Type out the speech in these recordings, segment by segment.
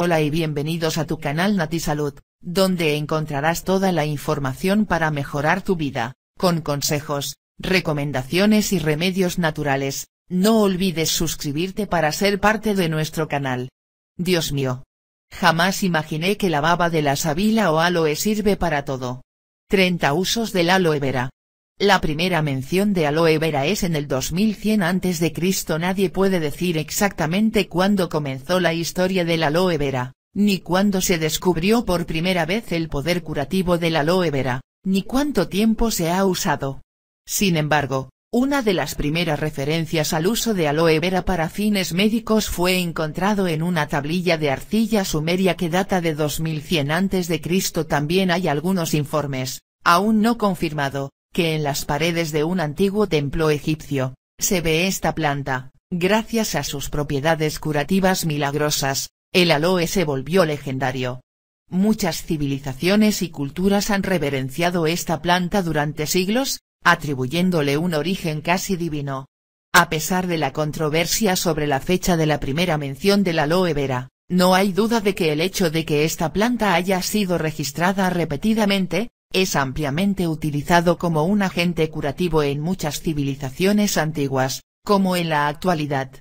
Hola y bienvenidos a tu canal NatiSalud, Salud, donde encontrarás toda la información para mejorar tu vida, con consejos, recomendaciones y remedios naturales, no olvides suscribirte para ser parte de nuestro canal. Dios mío. Jamás imaginé que la baba de la sabila o aloe sirve para todo. 30 usos del aloe vera. La primera mención de aloe vera es en el 2100 a.C. Nadie puede decir exactamente cuándo comenzó la historia del aloe vera, ni cuándo se descubrió por primera vez el poder curativo del aloe vera, ni cuánto tiempo se ha usado. Sin embargo, una de las primeras referencias al uso de aloe vera para fines médicos fue encontrado en una tablilla de arcilla sumeria que data de 2100 a.C. También hay algunos informes, aún no confirmado que en las paredes de un antiguo templo egipcio, se ve esta planta, gracias a sus propiedades curativas milagrosas, el aloe se volvió legendario. Muchas civilizaciones y culturas han reverenciado esta planta durante siglos, atribuyéndole un origen casi divino. A pesar de la controversia sobre la fecha de la primera mención del aloe vera, no hay duda de que el hecho de que esta planta haya sido registrada repetidamente, es ampliamente utilizado como un agente curativo en muchas civilizaciones antiguas, como en la actualidad.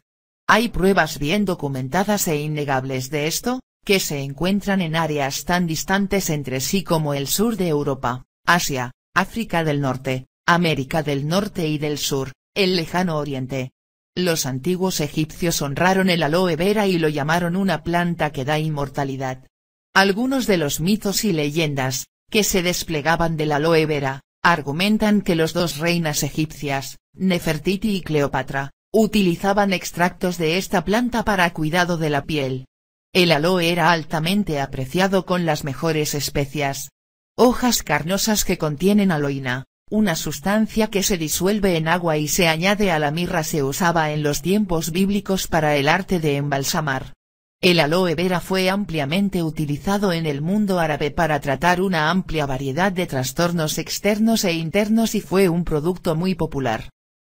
Hay pruebas bien documentadas e innegables de esto, que se encuentran en áreas tan distantes entre sí como el sur de Europa, Asia, África del Norte, América del Norte y del Sur, el lejano Oriente. Los antiguos egipcios honraron el aloe vera y lo llamaron una planta que da inmortalidad. Algunos de los mitos y leyendas, que se desplegaban del aloe vera, argumentan que los dos reinas egipcias, Nefertiti y Cleopatra, utilizaban extractos de esta planta para cuidado de la piel. El aloe era altamente apreciado con las mejores especias. Hojas carnosas que contienen aloína, una sustancia que se disuelve en agua y se añade a la mirra se usaba en los tiempos bíblicos para el arte de embalsamar. El aloe vera fue ampliamente utilizado en el mundo árabe para tratar una amplia variedad de trastornos externos e internos y fue un producto muy popular.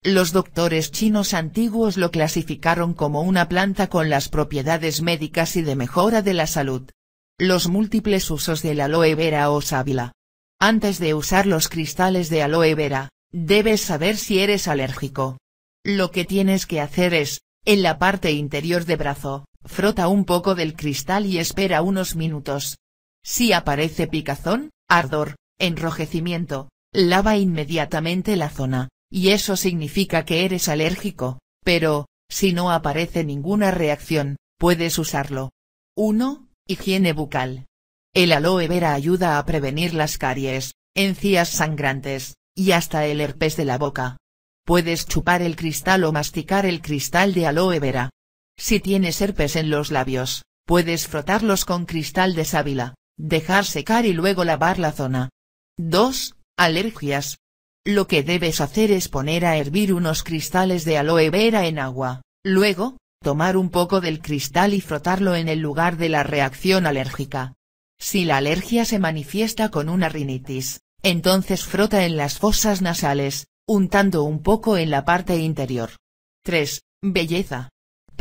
Los doctores chinos antiguos lo clasificaron como una planta con las propiedades médicas y de mejora de la salud. Los múltiples usos del aloe vera o sábila. Antes de usar los cristales de aloe vera, debes saber si eres alérgico. Lo que tienes que hacer es, en la parte interior de brazo, frota un poco del cristal y espera unos minutos. Si aparece picazón, ardor, enrojecimiento, lava inmediatamente la zona, y eso significa que eres alérgico, pero, si no aparece ninguna reacción, puedes usarlo. 1. Higiene bucal. El aloe vera ayuda a prevenir las caries, encías sangrantes, y hasta el herpes de la boca. Puedes chupar el cristal o masticar el cristal de aloe vera, si tienes herpes en los labios, puedes frotarlos con cristal de sábila, dejar secar y luego lavar la zona. 2. Alergias. Lo que debes hacer es poner a hervir unos cristales de aloe vera en agua, luego, tomar un poco del cristal y frotarlo en el lugar de la reacción alérgica. Si la alergia se manifiesta con una rinitis, entonces frota en las fosas nasales, untando un poco en la parte interior. 3. Belleza.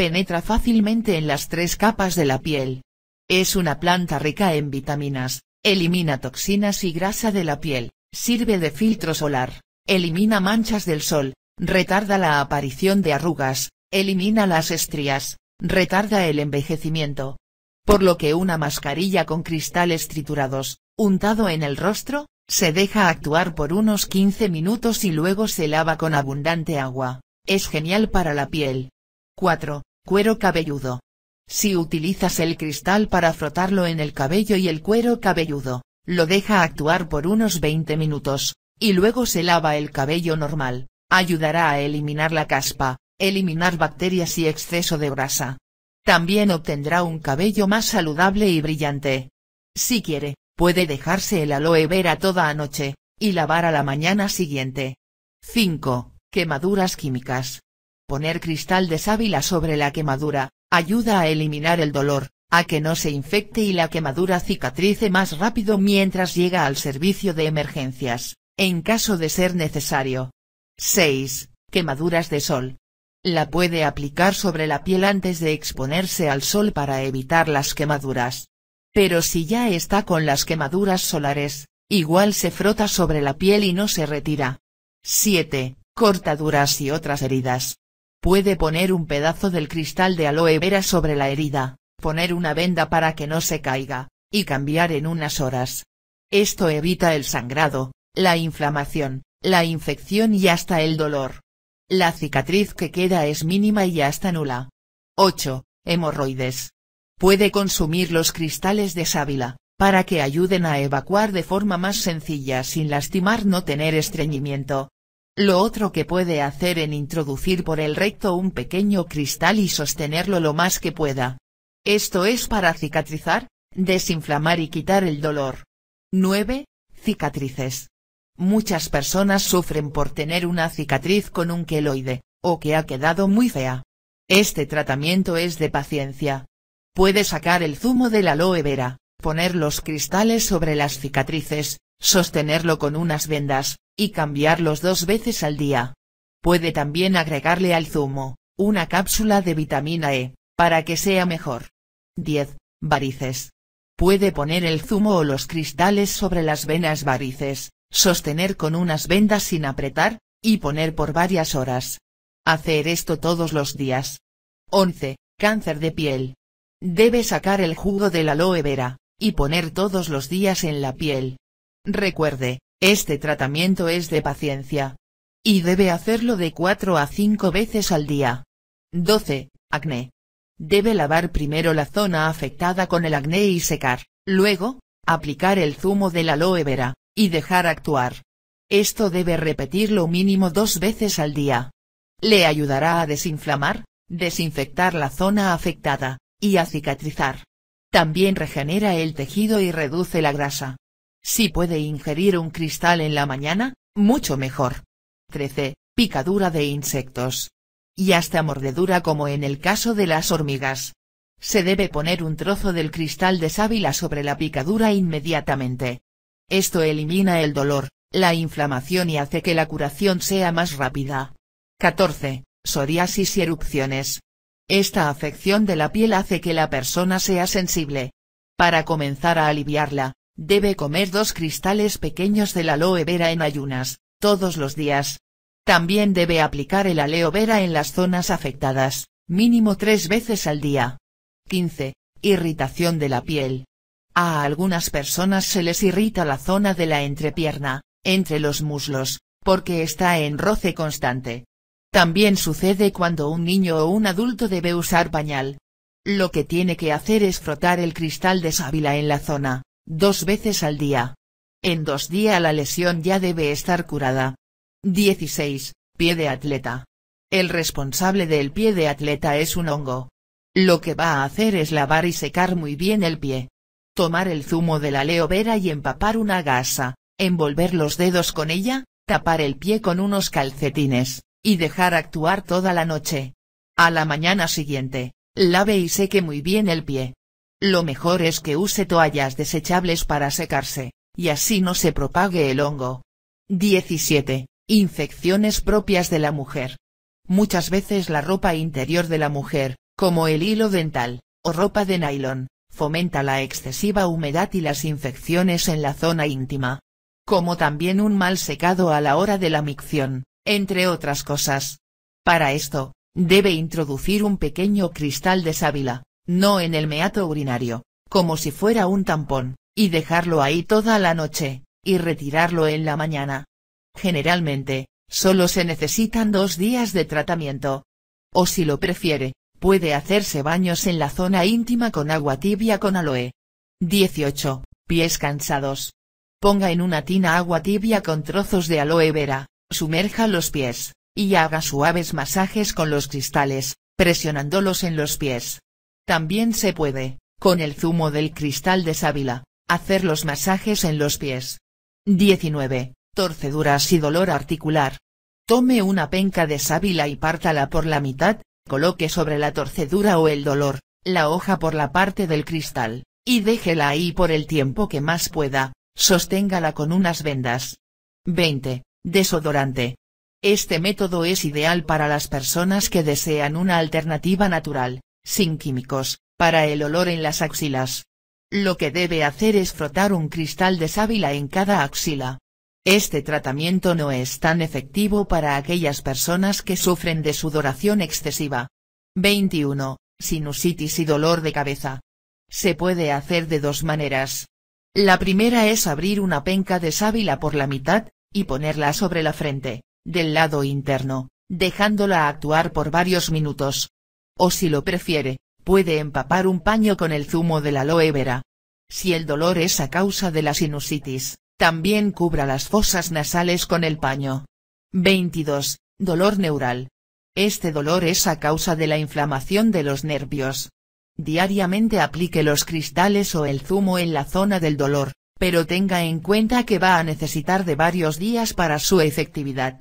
Penetra fácilmente en las tres capas de la piel. Es una planta rica en vitaminas, elimina toxinas y grasa de la piel, sirve de filtro solar, elimina manchas del sol, retarda la aparición de arrugas, elimina las estrías, retarda el envejecimiento. Por lo que una mascarilla con cristales triturados, untado en el rostro, se deja actuar por unos 15 minutos y luego se lava con abundante agua, es genial para la piel. 4. Cuero cabelludo. Si utilizas el cristal para frotarlo en el cabello y el cuero cabelludo, lo deja actuar por unos 20 minutos, y luego se lava el cabello normal, ayudará a eliminar la caspa, eliminar bacterias y exceso de grasa. También obtendrá un cabello más saludable y brillante. Si quiere, puede dejarse el aloe vera toda la noche, y lavar a la mañana siguiente. 5. Quemaduras químicas. Poner cristal de sábila sobre la quemadura, ayuda a eliminar el dolor, a que no se infecte y la quemadura cicatrice más rápido mientras llega al servicio de emergencias, en caso de ser necesario. 6. Quemaduras de sol. La puede aplicar sobre la piel antes de exponerse al sol para evitar las quemaduras. Pero si ya está con las quemaduras solares, igual se frota sobre la piel y no se retira. 7. Cortaduras y otras heridas puede poner un pedazo del cristal de aloe vera sobre la herida, poner una venda para que no se caiga, y cambiar en unas horas. Esto evita el sangrado, la inflamación, la infección y hasta el dolor. La cicatriz que queda es mínima y hasta nula. 8. Hemorroides. Puede consumir los cristales de sábila, para que ayuden a evacuar de forma más sencilla sin lastimar no tener estreñimiento, lo otro que puede hacer en introducir por el recto un pequeño cristal y sostenerlo lo más que pueda. Esto es para cicatrizar, desinflamar y quitar el dolor. 9. Cicatrices. Muchas personas sufren por tener una cicatriz con un queloide, o que ha quedado muy fea. Este tratamiento es de paciencia. Puede sacar el zumo del aloe vera, poner los cristales sobre las cicatrices, sostenerlo con unas vendas, y cambiarlos dos veces al día. Puede también agregarle al zumo, una cápsula de vitamina E, para que sea mejor. 10. Varices. Puede poner el zumo o los cristales sobre las venas varices, sostener con unas vendas sin apretar, y poner por varias horas. Hacer esto todos los días. 11. Cáncer de piel. Debe sacar el jugo de la aloe vera, y poner todos los días en la piel. Recuerde, este tratamiento es de paciencia. Y debe hacerlo de 4 a 5 veces al día. 12. Acné. Debe lavar primero la zona afectada con el acné y secar, luego, aplicar el zumo de la aloe vera, y dejar actuar. Esto debe repetirlo mínimo dos veces al día. Le ayudará a desinflamar, desinfectar la zona afectada, y a cicatrizar. También regenera el tejido y reduce la grasa. Si puede ingerir un cristal en la mañana, mucho mejor. 13. Picadura de insectos. Y hasta mordedura como en el caso de las hormigas. Se debe poner un trozo del cristal de sábila sobre la picadura inmediatamente. Esto elimina el dolor, la inflamación y hace que la curación sea más rápida. 14. Psoriasis y erupciones. Esta afección de la piel hace que la persona sea sensible. Para comenzar a aliviarla, Debe comer dos cristales pequeños de la aloe vera en ayunas, todos los días. También debe aplicar el aloe vera en las zonas afectadas, mínimo tres veces al día. 15. Irritación de la piel. A algunas personas se les irrita la zona de la entrepierna, entre los muslos, porque está en roce constante. También sucede cuando un niño o un adulto debe usar pañal. Lo que tiene que hacer es frotar el cristal de sábila en la zona, dos veces al día. En dos días la lesión ya debe estar curada. 16. Pie de atleta. El responsable del pie de atleta es un hongo. Lo que va a hacer es lavar y secar muy bien el pie. Tomar el zumo de la leovera y empapar una gasa, envolver los dedos con ella, tapar el pie con unos calcetines, y dejar actuar toda la noche. A la mañana siguiente, lave y seque muy bien el pie. Lo mejor es que use toallas desechables para secarse, y así no se propague el hongo. 17. Infecciones propias de la mujer. Muchas veces la ropa interior de la mujer, como el hilo dental, o ropa de nylon, fomenta la excesiva humedad y las infecciones en la zona íntima. Como también un mal secado a la hora de la micción, entre otras cosas. Para esto, debe introducir un pequeño cristal de sábila, no en el meato urinario, como si fuera un tampón, y dejarlo ahí toda la noche, y retirarlo en la mañana. Generalmente, solo se necesitan dos días de tratamiento. O si lo prefiere, puede hacerse baños en la zona íntima con agua tibia con aloe. 18. Pies cansados. Ponga en una tina agua tibia con trozos de aloe vera, sumerja los pies, y haga suaves masajes con los cristales, presionándolos en los pies. También se puede, con el zumo del cristal de sábila, hacer los masajes en los pies. 19. Torceduras y dolor articular. Tome una penca de sábila y pártala por la mitad, coloque sobre la torcedura o el dolor, la hoja por la parte del cristal, y déjela ahí por el tiempo que más pueda, sosténgala con unas vendas. 20. Desodorante. Este método es ideal para las personas que desean una alternativa natural, sin químicos, para el olor en las axilas. Lo que debe hacer es frotar un cristal de sábila en cada axila. Este tratamiento no es tan efectivo para aquellas personas que sufren de sudoración excesiva. 21. Sinusitis y dolor de cabeza. Se puede hacer de dos maneras. La primera es abrir una penca de sábila por la mitad, y ponerla sobre la frente, del lado interno, dejándola actuar por varios minutos. O si lo prefiere, puede empapar un paño con el zumo de la aloe vera. Si el dolor es a causa de la sinusitis, también cubra las fosas nasales con el paño. 22. Dolor neural. Este dolor es a causa de la inflamación de los nervios. Diariamente aplique los cristales o el zumo en la zona del dolor, pero tenga en cuenta que va a necesitar de varios días para su efectividad.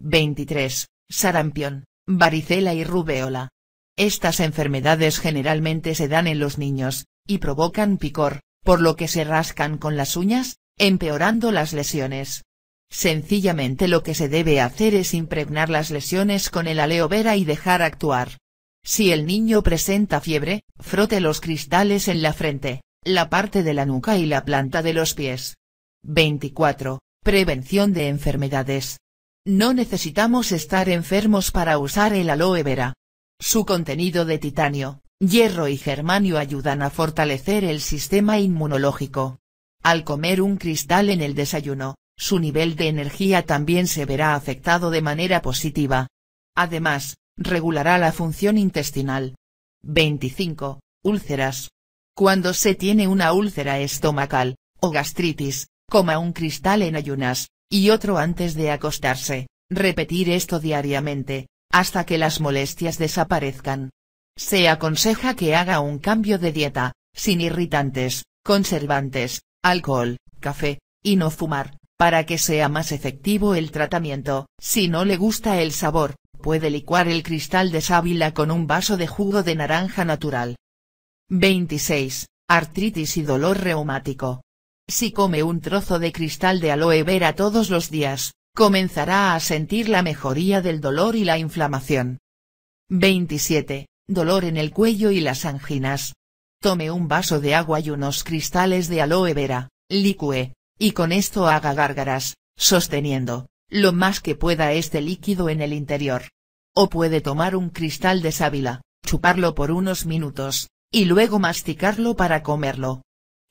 23. Sarampión, varicela y rubéola. Estas enfermedades generalmente se dan en los niños, y provocan picor, por lo que se rascan con las uñas, empeorando las lesiones. Sencillamente lo que se debe hacer es impregnar las lesiones con el aloe vera y dejar actuar. Si el niño presenta fiebre, frote los cristales en la frente, la parte de la nuca y la planta de los pies. 24. Prevención de enfermedades. No necesitamos estar enfermos para usar el aloe vera. Su contenido de titanio, hierro y germanio ayudan a fortalecer el sistema inmunológico. Al comer un cristal en el desayuno, su nivel de energía también se verá afectado de manera positiva. Además, regulará la función intestinal. 25. Úlceras. Cuando se tiene una úlcera estomacal, o gastritis, coma un cristal en ayunas, y otro antes de acostarse, repetir esto diariamente, hasta que las molestias desaparezcan. Se aconseja que haga un cambio de dieta, sin irritantes, conservantes, alcohol, café, y no fumar, para que sea más efectivo el tratamiento. Si no le gusta el sabor, puede licuar el cristal de sábila con un vaso de jugo de naranja natural. 26. Artritis y dolor reumático. Si come un trozo de cristal de aloe vera todos los días, comenzará a sentir la mejoría del dolor y la inflamación. 27. Dolor en el cuello y las anginas. Tome un vaso de agua y unos cristales de aloe vera, licue, y con esto haga gárgaras, sosteniendo, lo más que pueda este líquido en el interior. O puede tomar un cristal de sábila, chuparlo por unos minutos, y luego masticarlo para comerlo.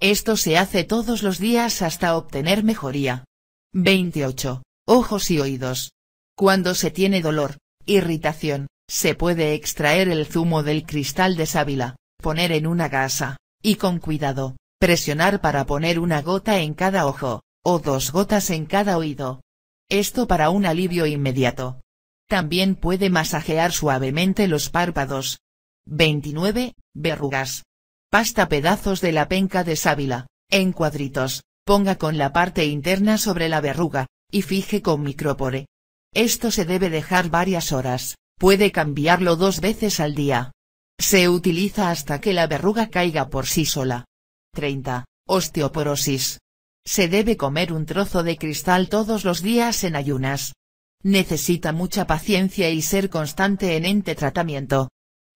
Esto se hace todos los días hasta obtener mejoría. 28 ojos y oídos. Cuando se tiene dolor, irritación, se puede extraer el zumo del cristal de sábila, poner en una gasa, y con cuidado, presionar para poner una gota en cada ojo, o dos gotas en cada oído. Esto para un alivio inmediato. También puede masajear suavemente los párpados. 29. Verrugas. Pasta pedazos de la penca de sábila, en cuadritos, ponga con la parte interna sobre la verruga, y fije con micrópore. Esto se debe dejar varias horas, puede cambiarlo dos veces al día. Se utiliza hasta que la verruga caiga por sí sola. 30. Osteoporosis. Se debe comer un trozo de cristal todos los días en ayunas. Necesita mucha paciencia y ser constante en ente tratamiento.